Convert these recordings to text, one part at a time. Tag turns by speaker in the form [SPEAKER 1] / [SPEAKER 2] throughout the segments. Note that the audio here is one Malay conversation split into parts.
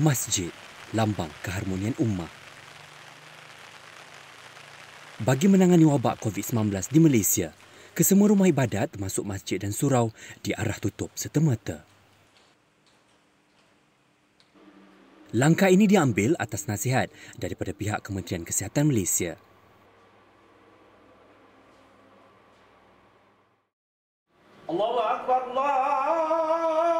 [SPEAKER 1] masjid lambang keharmonian ummah. Bagi menangani wabak COVID-19 di Malaysia, kesemua rumah ibadat termasuk masjid dan surau diarah tutup setemata. Langkah ini diambil atas nasihat daripada pihak Kementerian Kesihatan Malaysia.
[SPEAKER 2] Allahu Akbar Allah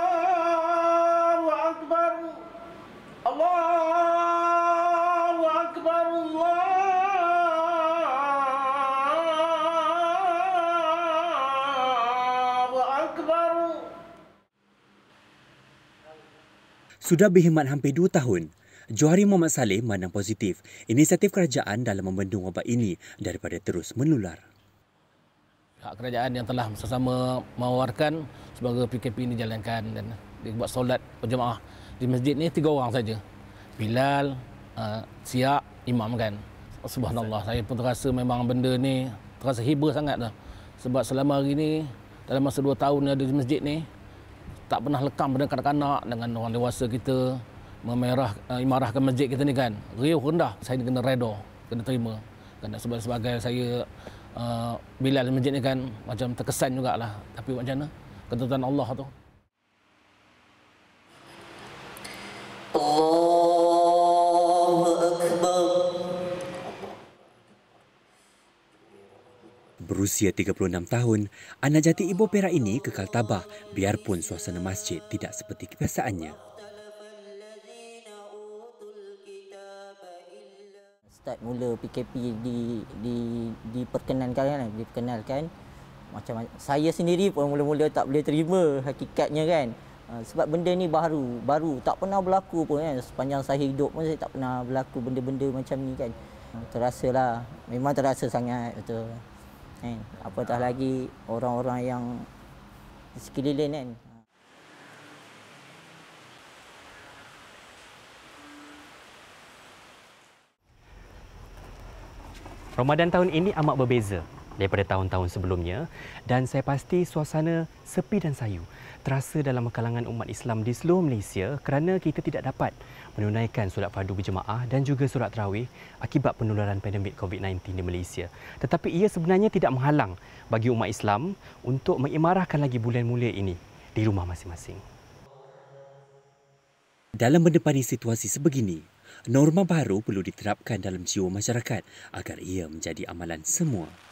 [SPEAKER 1] Sudah berkhidmat hampir dua tahun, Johari Muhammad Saleh menang positif inisiatif kerajaan dalam membendung wabak ini daripada terus menular.
[SPEAKER 2] Hak kerajaan yang telah bersama-sama mengeluarkan semoga PKP ini jalankan dan dibuat solat berjemaah di masjid ini tiga orang saja. Bilal, uh, Siak, Imam kan. Subhanallah, saya pun terasa memang benda ni terasa hibur sangat dah. Sebab selama hari ni dalam masa dua tahun ada di masjid ni, tak pernah lekam dengan kanak-kanak dengan orang dewasa kita memerah uh, imarahkan masjid kita ni kan riuh rendah saya kena redo kena terima kena sebab sebagai saya uh, eh, bila masjid ni kan macam terkesan jugalah tapi macam mana ketentuan Allah tu
[SPEAKER 3] Allah
[SPEAKER 1] Berusia 36 tahun, anak jati Ibu Pera ini kekal tabah biarpun suasana masjid tidak seperti kebiasaannya.
[SPEAKER 3] Start mula PKP di, di, diperkenankan, kan? diperkenalkan. Macam saya sendiri pun mula-mula tak boleh terima hakikatnya kan. Ah, sebab benda ni baru, baru tak pernah berlaku pun kan. Sepanjang saya hidup pun saya tak pernah berlaku benda-benda macam ni kan. Ah, Terasalah, memang terasa sangat betul kan apatah lagi orang-orang yang sekeliling kan
[SPEAKER 1] Ramadan tahun ini amat berbeza daripada tahun-tahun sebelumnya dan saya pasti suasana sepi dan sayu terasa dalam kalangan umat Islam di seluruh Malaysia kerana kita tidak dapat menunaikan surat fardu berjemaah dan juga surat terawih akibat penularan pandemik COVID-19 di Malaysia. Tetapi ia sebenarnya tidak menghalang bagi umat Islam untuk mengimarahkan lagi bulan mulia ini di rumah masing-masing. Dalam mendepani situasi sebegini, norma baru perlu diterapkan dalam jiwa masyarakat agar ia menjadi amalan semua.